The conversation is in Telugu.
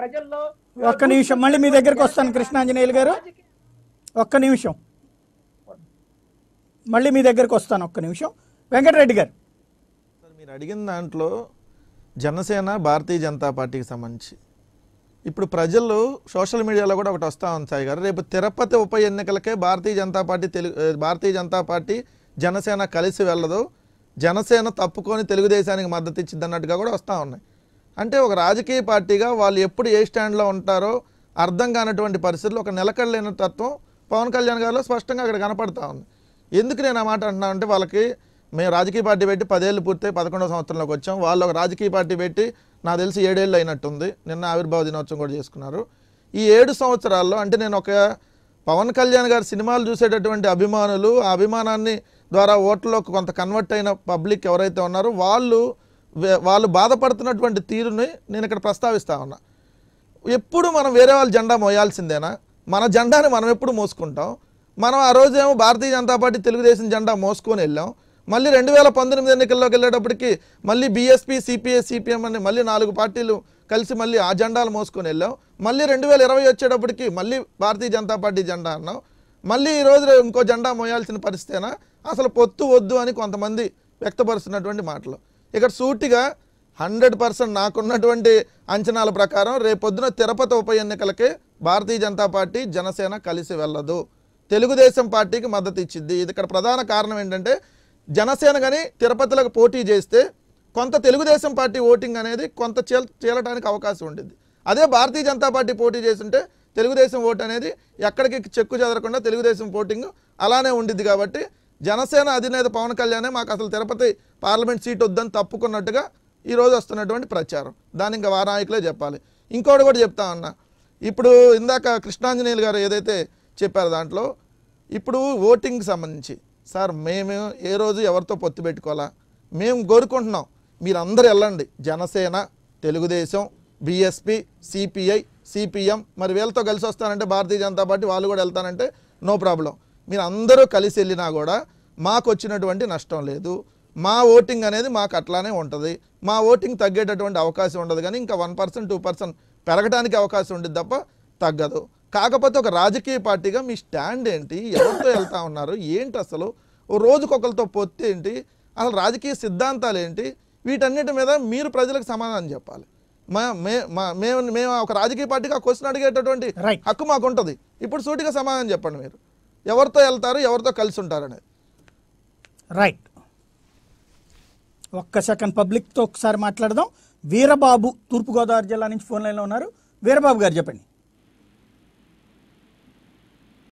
ప్రజల్లో ఒక్క నిమిషం మళ్ళీ మీ దగ్గరకు వస్తాను కృష్ణాంజనేయులు గారు ఒక్క నిమిషం మళ్ళీ మీ దగ్గరకు వస్తాను ఒక్క నిమిషం వెంకటరెడ్డి గారు మీరు అడిగిన దాంట్లో జనసేన భారతీయ జనతా పార్టీకి సంబంధించి ఇప్పుడు ప్రజలు సోషల్ మీడియాలో కూడా ఒకటి వస్తూ ఉంది సాయి గారు రేపు తిరుపతి ఉప ఎన్నికలకే భారతీయ జనతా పార్టీ తెలు భారతీయ జనతా పార్టీ జనసేన కలిసి వెళ్ళదు జనసేన తప్పుకొని తెలుగుదేశానికి మద్దతు ఇచ్చిద్దన్నట్టుగా కూడా వస్తూ ఉన్నాయి అంటే ఒక రాజకీయ పార్టీగా వాళ్ళు ఎప్పుడు ఏ స్టాండ్లో ఉంటారో అర్థం కానటువంటి పరిస్థితుల్లో ఒక నిలకడలేని తత్వం పవన్ కళ్యాణ్ గారిలో స్పష్టంగా అక్కడ కనపడతా ఉంది ఎందుకు నేను ఆ మాట అంటున్నా అంటే వాళ్ళకి మేము రాజకీయ పార్టీ పెట్టి పదేళ్ళు పూర్తి పదకొండవ సంవత్సరంలోకి వచ్చాం వాళ్ళు ఒక రాజకీయ పార్టీ పెట్టి నాకు తెలిసి ఏడేళ్ళు అయినట్టుంది నిన్న ఆవిర్భావ దినోత్సవం కూడా చేసుకున్నారు ఈ ఏడు సంవత్సరాల్లో అంటే నేను ఒక పవన్ కళ్యాణ్ గారి సినిమాలు చూసేటటువంటి అభిమానులు ఆ అభిమానాన్ని ద్వారా ఓట్లకు కొంత కన్వర్ట్ అయిన పబ్లిక్ ఎవరైతే ఉన్నారో వాళ్ళు వాళ్ళు బాధపడుతున్నటువంటి తీరుని నేను ఇక్కడ ప్రస్తావిస్తా ఉన్నా ఎప్పుడు మనం వేరే వాళ్ళ జెండా మోయాల్సిందేనా మన జెండాని మనం ఎప్పుడు మోసుకుంటాం మనం ఆ రోజేమో భారతీయ జనతా పార్టీ తెలుగుదేశం జెండా మోసుకొని వెళ్ళాం మళ్ళీ రెండు వేల పంతొమ్మిది ఎన్నికల్లోకి వెళ్ళేటప్పటికి మళ్ళీ బీఎస్పీ సిపిఎస్ సిపిఎం అని మళ్ళీ నాలుగు పార్టీలు కలిసి మళ్ళీ ఆ జెండాలు మోసుకొని వెళ్ళాం మళ్ళీ రెండు వేల ఇరవై వచ్చేటప్పటికి మళ్ళీ భారతీయ జనతా పార్టీ జెండా అన్నాం మళ్ళీ ఈరోజు ఇంకో జెండా మోయాల్సిన పరిస్థితేనా అసలు పొత్తు వద్దు అని కొంతమంది వ్యక్తపరుస్తున్నటువంటి మాటలు ఇక్కడ సూటిగా హండ్రెడ్ పర్సెంట్ నాకున్నటువంటి అంచనాల ప్రకారం రేపొద్దున తిరుపతి ఉప ఎన్నికలకి భారతీయ జనతా పార్టీ జనసేన కలిసి వెళ్ళదు తెలుగుదేశం పార్టీకి మద్దతు ఇచ్చింది ఇది ఇక్కడ ప్రధాన కారణం ఏంటంటే జనసేన కానీ తిరుపతిలకు పోటీ చేస్తే కొంత తెలుగుదేశం పార్టీ ఓటింగ్ అనేది కొంత చీల్ అవకాశం ఉండేది అదే భారతీయ జనతా పార్టీ పోటీ చేస్తుంటే తెలుగుదేశం ఓటు అనేది ఎక్కడికి చెక్కు చెదరకుండా తెలుగుదేశం ఓటింగ్ అలానే ఉండిద్ది కాబట్టి జనసేన అధినేత పవన్ కళ్యాణే మాకు అసలు తిరుపతి పార్లమెంట్ సీట్ వద్దని తప్పుకున్నట్టుగా ఈరోజు వస్తున్నటువంటి ప్రచారం దాని ఇంకా నాయకులే చెప్పాలి ఇంకోటి కూడా చెప్తా అన్న ఇప్పుడు ఇందాక కృష్ణాంజనేయులు గారు ఏదైతే చెప్పారు దాంట్లో ఇప్పుడు ఓటింగ్కి సంబంధించి సార్ మేము ఏ రోజు ఎవరితో పొత్తు పెట్టుకోవాలా మేము కోరుకుంటున్నాం మీరందరూ వెళ్ళండి Janasena Telugu Desam BSP CPI CPM మరి వీళ్ళతో కలిసి వస్తానంటే భారతీయ జనతా పార్టీ వాళ్ళు కూడా వెళ్తానంటే నో ప్రాబ్లం మీరు అందరూ కలిసి వెళ్ళినా కూడా మాకు వచ్చినటువంటి నష్టం లేదు మా ఓటింగ్ అనేది మాకు అట్లానే ఉంటుంది మా ఓటింగ్ తగ్గేటటువంటి అవకాశం ఉండదు కానీ ఇంకా వన్ పర్సెంట్ టూ పర్సెంట్ పెరగడానికి అవకాశం ఉండదు తప్ప తగ్గదు కాకపోతే ఒక రాజకీయ పార్టీగా మీ స్టాండ్ ఏంటి ఎవరితో వెళ్తా ఉన్నారు ఏంటి అసలు రోజుకొకరితో పొత్తి ఏంటి అసలు రాజకీయ సిద్ధాంతాలు ఏంటి వీటన్నిటి మీద మీరు ప్రజలకు సమాధానం చెప్పాలి మా మా మేము మేము ఒక రాజకీయ పార్టీగా క్వశ్చన్ అడిగేటటువంటి హక్కు మాకు ఉంటుంది ఇప్పుడు సూటిగా సమాధానం చెప్పండి మీరు ఎవరితో వెళ్తారు ఎవరితో కలిసి ఉంటారని రైట్ ఒక్క సెకండ్ పబ్లిక్తో ఒకసారి మాట్లాడదాం వీరబాబు తూర్పుగోదావరి జిల్లా నుంచి ఫోన్ లైన్లో ఉన్నారు వీరబాబు గారు చెప్పండి